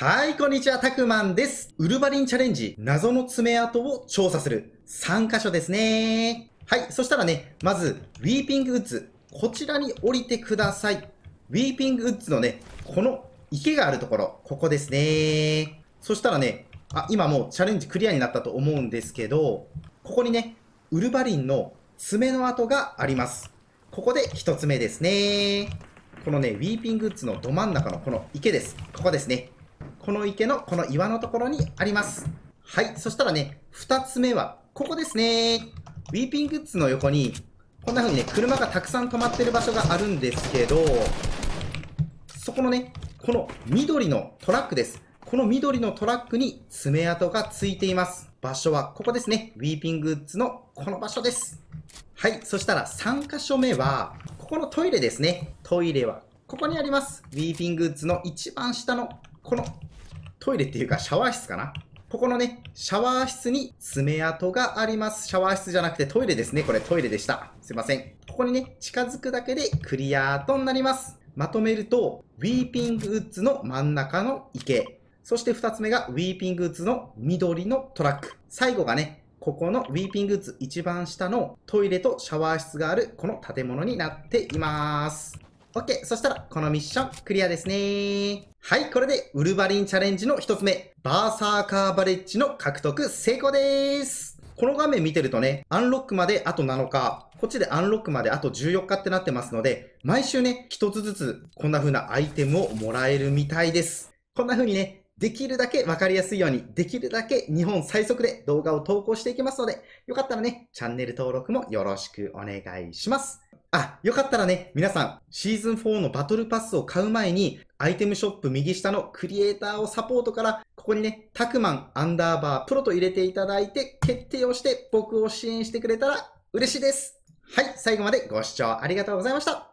はい、こんにちは、たくまんです。ウルバリンチャレンジ、謎の爪痕を調査する3箇所ですね。はい、そしたらね、まず、ウィーピングウッズ、こちらに降りてください。ウィーピングウッズのね、この池があるところ、ここですね。そしたらね、あ、今もうチャレンジクリアになったと思うんですけど、ここにね、ウルバリンの爪の跡があります。ここで1つ目ですね。このね、ウィーピングウッズのど真ん中のこの池です。ここですね。この池のこの岩のところにあります。はい。そしたらね、2つ目は、ここですね。ウィーピングッズの横に、こんな風にね、車がたくさん止まってる場所があるんですけど、そこのね、この緑のトラックです。この緑のトラックに爪痕がついています。場所はここですね。ウィーピングッズのこの場所です。はい。そしたら3箇所目は、ここのトイレですね。トイレはここにあります。ウィーピングッズの一番下のこのトイレっていうかシャワー室かなここのね、シャワー室に爪痕があります。シャワー室じゃなくてトイレですね。これトイレでした。すいません。ここにね、近づくだけでクリアーとなります。まとめると、ウィーピングウッズの真ん中の池。そして2つ目がウィーピングウッズの緑のトラック。最後がね、ここのウィーピングウッズ一番下のトイレとシャワー室があるこの建物になっています。OK。そしたら、このミッション、クリアですね。はい、これで、ウルバリンチャレンジの一つ目、バーサーカーバレッジの獲得成功です。この画面見てるとね、アンロックまであと7日、こっちでアンロックまであと14日ってなってますので、毎週ね、一つずつこんな風なアイテムをもらえるみたいです。こんな風にね、できるだけわかりやすいように、できるだけ日本最速で動画を投稿していきますので、よかったらね、チャンネル登録もよろしくお願いします。あ、よかったらね、皆さん、シーズン4のバトルパスを買う前に、アイテムショップ右下のクリエイターをサポートから、ここにね、タクマンアンダーバープロと入れていただいて、決定をして僕を支援してくれたら嬉しいです。はい、最後までご視聴ありがとうございました。